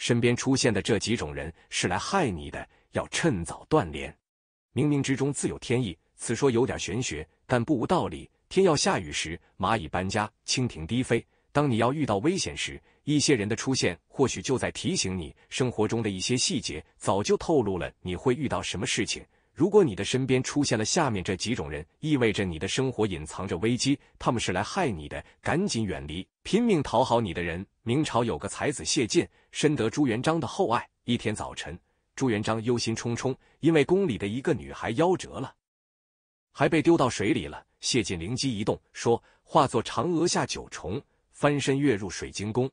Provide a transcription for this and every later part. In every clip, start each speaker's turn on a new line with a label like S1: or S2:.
S1: 身边出现的这几种人是来害你的，要趁早断联。冥冥之中自有天意，此说有点玄学，但不无道理。天要下雨时，蚂蚁搬家，蜻蜓低飞。当你要遇到危险时，一些人的出现或许就在提醒你，生活中的一些细节早就透露了你会遇到什么事情。如果你的身边出现了下面这几种人，意味着你的生活隐藏着危机，他们是来害你的，赶紧远离，拼命讨好你的人。明朝有个才子谢晋。深得朱元璋的厚爱。一天早晨，朱元璋忧心忡忡，因为宫里的一个女孩夭折了，还被丢到水里了。谢晋灵机一动，说：“化作嫦娥下九重，翻身跃入水晶宫。”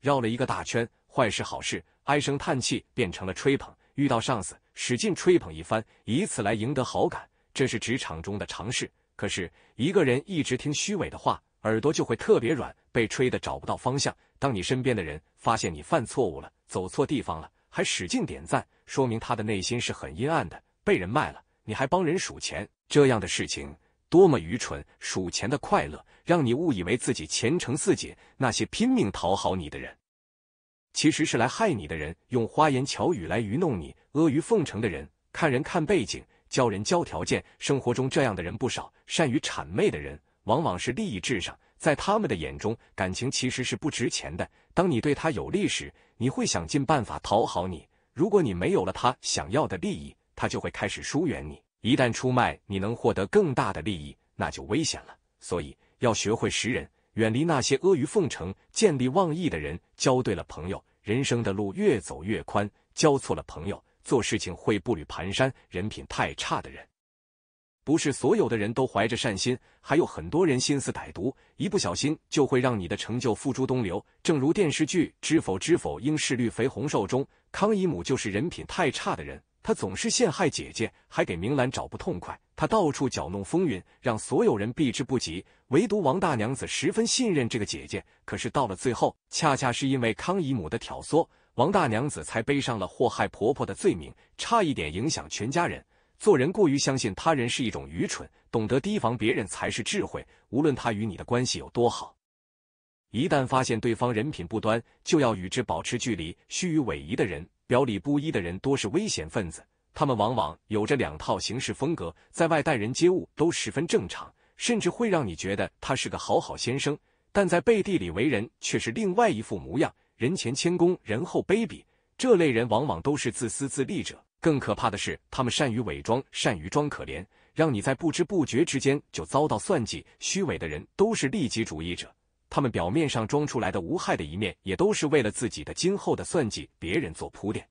S1: 绕了一个大圈，坏事好事，唉声叹气变成了吹捧。遇到上司，使劲吹捧一番，以此来赢得好感，这是职场中的常事。可是，一个人一直听虚伪的话，耳朵就会特别软。被吹的找不到方向。当你身边的人发现你犯错误了，走错地方了，还使劲点赞，说明他的内心是很阴暗的，被人卖了，你还帮人数钱，这样的事情多么愚蠢！数钱的快乐，让你误以为自己前程似锦。那些拼命讨好你的人，其实是来害你的人，用花言巧语来愚弄你，阿谀奉承的人，看人看背景，交人交条件。生活中这样的人不少，善于谄媚的人，往往是利益至上。在他们的眼中，感情其实是不值钱的。当你对他有利时，你会想尽办法讨好你；如果你没有了他想要的利益，他就会开始疏远你。一旦出卖，你能获得更大的利益，那就危险了。所以要学会识人，远离那些阿谀奉承、见利忘义的人。交对了朋友，人生的路越走越宽；交错了朋友，做事情会步履蹒跚。人品太差的人。不是所有的人都怀着善心，还有很多人心思歹毒，一不小心就会让你的成就付诸东流。正如电视剧《知否知否应是绿肥红瘦》中，康姨母就是人品太差的人，她总是陷害姐姐，还给明兰找不痛快。她到处搅弄风云，让所有人避之不及，唯独王大娘子十分信任这个姐姐。可是到了最后，恰恰是因为康姨母的挑唆，王大娘子才背上了祸害婆婆的罪名，差一点影响全家人。做人过于相信他人是一种愚蠢，懂得提防别人才是智慧。无论他与你的关系有多好，一旦发现对方人品不端，就要与之保持距离。虚与委蛇的人，表里不一的人，多是危险分子。他们往往有着两套行事风格，在外待人接物都十分正常，甚至会让你觉得他是个好好先生，但在背地里为人却是另外一副模样。人前谦恭，人后卑鄙，这类人往往都是自私自利者。更可怕的是，他们善于伪装，善于装可怜，让你在不知不觉之间就遭到算计。虚伪的人都是利己主义者，他们表面上装出来的无害的一面，也都是为了自己的今后的算计别人做铺垫。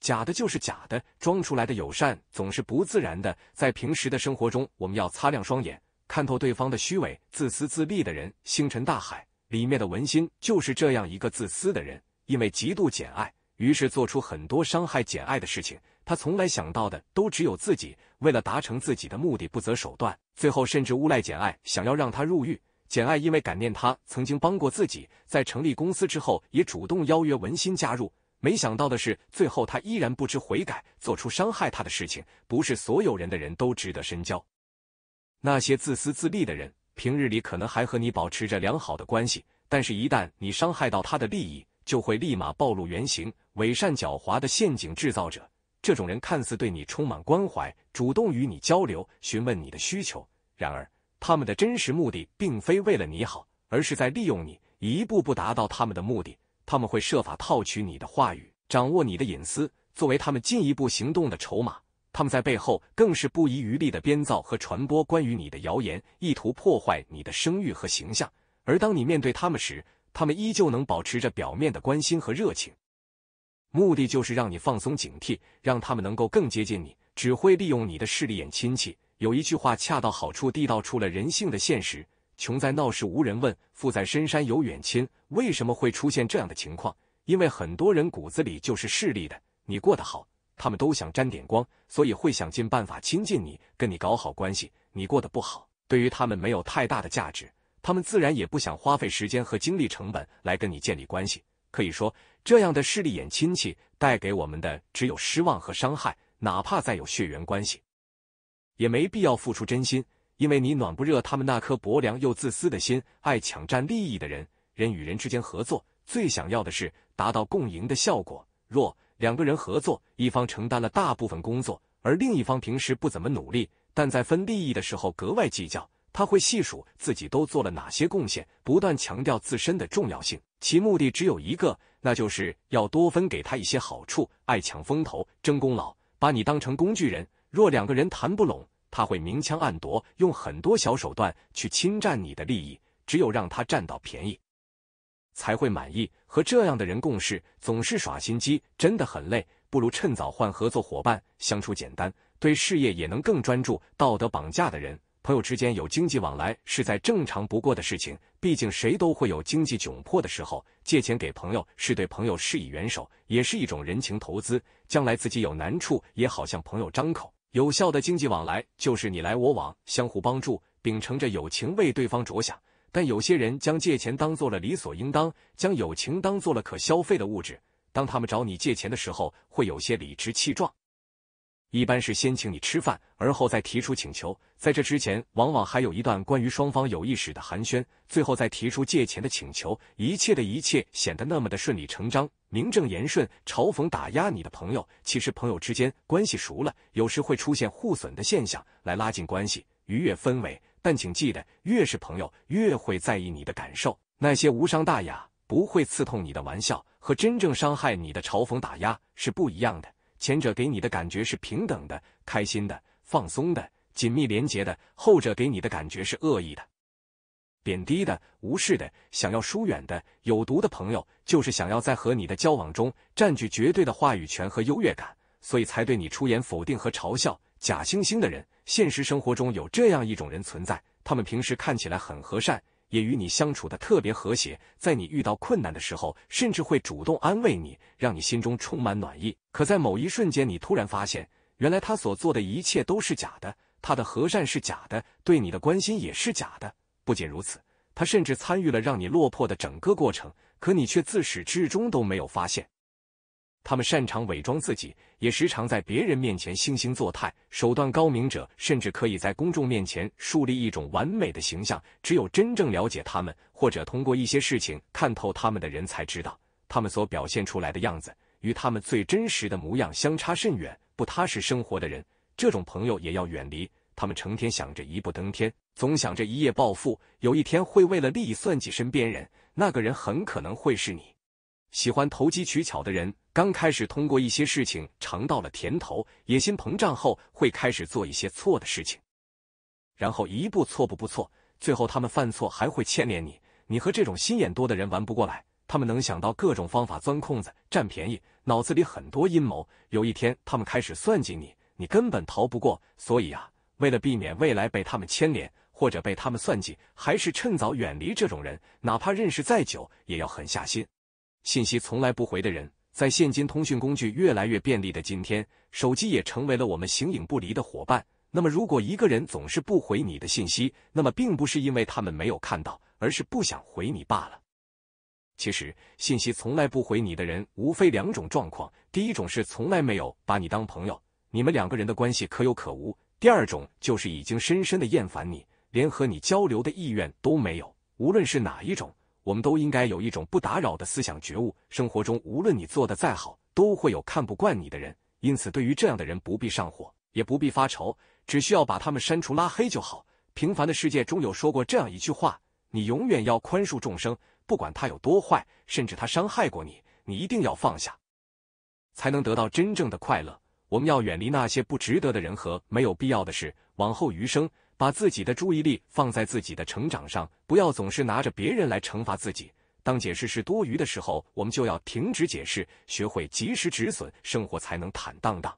S1: 假的就是假的，装出来的友善总是不自然的。在平时的生活中，我们要擦亮双眼，看透对方的虚伪。自私自利的人，星辰大海里面的文心就是这样一个自私的人，因为极度简爱。于是做出很多伤害简爱的事情，他从来想到的都只有自己。为了达成自己的目的，不择手段，最后甚至诬赖简爱，想要让他入狱。简爱因为感念他曾经帮过自己，在成立公司之后也主动邀约文心加入。没想到的是，最后他依然不知悔改，做出伤害他的事情。不是所有人的人都值得深交，那些自私自利的人，平日里可能还和你保持着良好的关系，但是一旦你伤害到他的利益。就会立马暴露原形，伪善狡猾的陷阱制造者。这种人看似对你充满关怀，主动与你交流，询问你的需求。然而，他们的真实目的并非为了你好，而是在利用你，一步步达到他们的目的。他们会设法套取你的话语，掌握你的隐私，作为他们进一步行动的筹码。他们在背后更是不遗余力地编造和传播关于你的谣言，意图破坏你的声誉和形象。而当你面对他们时，他们依旧能保持着表面的关心和热情，目的就是让你放松警惕，让他们能够更接近你。只会利用你的势利眼亲戚。有一句话恰到好处地道出了人性的现实：穷在闹市无人问，富在深山有远亲。为什么会出现这样的情况？因为很多人骨子里就是势利的。你过得好，他们都想沾点光，所以会想尽办法亲近你，跟你搞好关系。你过得不好，对于他们没有太大的价值。他们自然也不想花费时间和精力成本来跟你建立关系。可以说，这样的势利眼亲戚带给我们的只有失望和伤害。哪怕再有血缘关系，也没必要付出真心，因为你暖不热他们那颗薄凉又自私的心。爱抢占利益的人，人与人之间合作最想要的是达到共赢的效果。若两个人合作，一方承担了大部分工作，而另一方平时不怎么努力，但在分利益的时候格外计较。他会细数自己都做了哪些贡献，不断强调自身的重要性，其目的只有一个，那就是要多分给他一些好处。爱抢风头、争功劳，把你当成工具人。若两个人谈不拢，他会明抢暗夺，用很多小手段去侵占你的利益，只有让他占到便宜，才会满意。和这样的人共事，总是耍心机，真的很累，不如趁早换合作伙伴，相处简单，对事业也能更专注。道德绑架的人。朋友之间有经济往来是在正常不过的事情，毕竟谁都会有经济窘迫的时候。借钱给朋友是对朋友施以援手，也是一种人情投资，将来自己有难处也好向朋友张口。有效的经济往来就是你来我往，相互帮助，秉承着友情为对方着想。但有些人将借钱当做了理所应当，将友情当做了可消费的物质。当他们找你借钱的时候，会有些理直气壮。一般是先请你吃饭，而后再提出请求。在这之前，往往还有一段关于双方友谊史的寒暄，最后再提出借钱的请求。一切的一切显得那么的顺理成章、名正言顺。嘲讽打压你的朋友，其实朋友之间关系熟了，有时会出现互损的现象，来拉近关系、愉悦氛围。但请记得，越是朋友，越会在意你的感受。那些无伤大雅、不会刺痛你的玩笑，和真正伤害你的嘲讽打压是不一样的。前者给你的感觉是平等的、开心的、放松的、紧密连结的；后者给你的感觉是恶意的、贬低的、无视的、想要疏远的、有毒的朋友，就是想要在和你的交往中占据绝对的话语权和优越感，所以才对你出言否定和嘲笑。假惺惺的人，现实生活中有这样一种人存在，他们平时看起来很和善。也与你相处的特别和谐，在你遇到困难的时候，甚至会主动安慰你，让你心中充满暖意。可在某一瞬间，你突然发现，原来他所做的一切都是假的，他的和善是假的，对你的关心也是假的。不仅如此，他甚至参与了让你落魄的整个过程，可你却自始至终都没有发现。他们擅长伪装自己，也时常在别人面前惺惺作态。手段高明者，甚至可以在公众面前树立一种完美的形象。只有真正了解他们，或者通过一些事情看透他们的人，才知道他们所表现出来的样子与他们最真实的模样相差甚远。不踏实生活的人，这种朋友也要远离。他们成天想着一步登天，总想着一夜暴富，有一天会为了利益算计身边人。那个人很可能会是你。喜欢投机取巧的人，刚开始通过一些事情尝到了甜头，野心膨胀后会开始做一些错的事情，然后一步错步步错，最后他们犯错还会牵连你。你和这种心眼多的人玩不过来，他们能想到各种方法钻空子、占便宜，脑子里很多阴谋。有一天他们开始算计你，你根本逃不过。所以啊，为了避免未来被他们牵连或者被他们算计，还是趁早远离这种人，哪怕认识再久，也要狠下心。信息从来不回的人，在现今通讯工具越来越便利的今天，手机也成为了我们形影不离的伙伴。那么，如果一个人总是不回你的信息，那么并不是因为他们没有看到，而是不想回你罢了。其实，信息从来不回你的人，无非两种状况：第一种是从来没有把你当朋友，你们两个人的关系可有可无；第二种就是已经深深的厌烦你，连和你交流的意愿都没有。无论是哪一种。我们都应该有一种不打扰的思想觉悟。生活中，无论你做的再好，都会有看不惯你的人。因此，对于这样的人，不必上火，也不必发愁，只需要把他们删除拉黑就好。平凡的世界中有说过这样一句话：你永远要宽恕众生，不管他有多坏，甚至他伤害过你，你一定要放下，才能得到真正的快乐。我们要远离那些不值得的人和没有必要的事，往后余生。把自己的注意力放在自己的成长上，不要总是拿着别人来惩罚自己。当解释是多余的时候，我们就要停止解释，学会及时止损，生活才能坦荡荡。